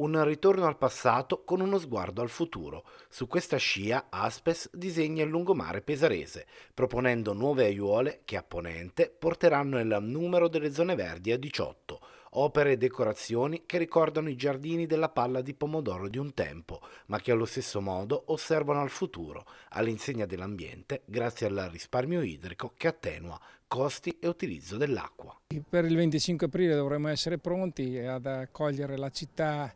un ritorno al passato con uno sguardo al futuro. Su questa scia Aspes disegna il lungomare pesarese, proponendo nuove aiuole che a ponente porteranno il numero delle zone verdi a 18 opere e decorazioni che ricordano i giardini della palla di pomodoro di un tempo, ma che allo stesso modo osservano al futuro, all'insegna dell'ambiente, grazie al risparmio idrico che attenua costi e utilizzo dell'acqua. Per il 25 aprile dovremo essere pronti ad accogliere la città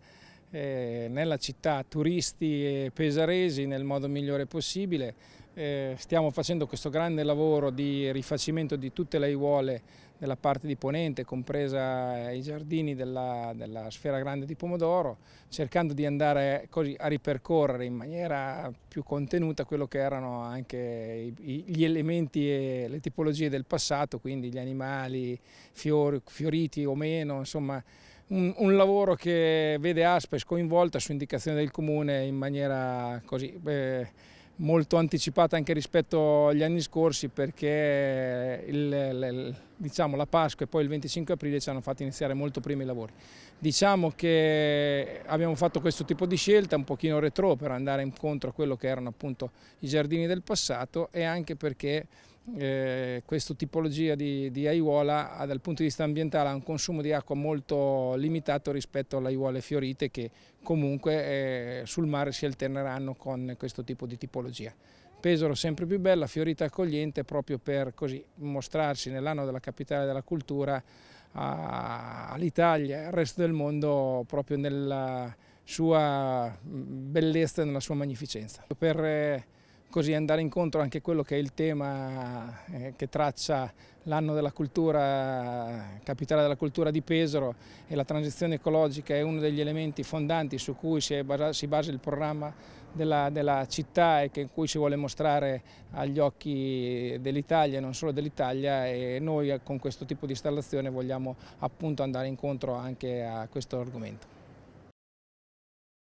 eh, nella città turisti e pesaresi nel modo migliore possibile eh, stiamo facendo questo grande lavoro di rifacimento di tutte le aiuole della parte di Ponente, compresa eh, i giardini della, della sfera grande di Pomodoro, cercando di andare così a ripercorrere in maniera più contenuta quello che erano anche gli elementi e le tipologie del passato, quindi gli animali fiori, fioriti o meno, insomma un, un, lavoro che vede Aspes coinvolta su indicazione del comune in maniera così... Eh, molto anticipata anche rispetto agli anni scorsi perché il, il, diciamo, la Pasqua e poi il 25 aprile ci hanno fatto iniziare molto prima i lavori. Diciamo che abbiamo fatto questo tipo di scelta un pochino retro per andare incontro a quello che erano appunto i giardini del passato e anche perché eh, questa tipologia di, di, aiuola ah, dal punto di vista ambientale ha un consumo di acqua molto limitato rispetto alle aiuole fiorite che comunque eh, sul mare si alterneranno con questo tipo di tipologia. Pesaro sempre più bella, fiorita accogliente proprio per così mostrarsi nell'anno della capitale della cultura all'Italia e al resto del mondo proprio nella sua mm, bellezza e nella sua magnificenza. Per, eh, così andare incontro anche a quello che è il tema eh, che traccia l'anno della cultura, capitale della cultura di Pesaro e la transizione ecologica è uno degli elementi fondanti su cui si, basa, si basa il programma della, della città e che, in cui si vuole mostrare agli occhi dell'Italia e non solo dell'Italia e noi con questo tipo di installazione vogliamo appunto andare incontro anche a questo argomento.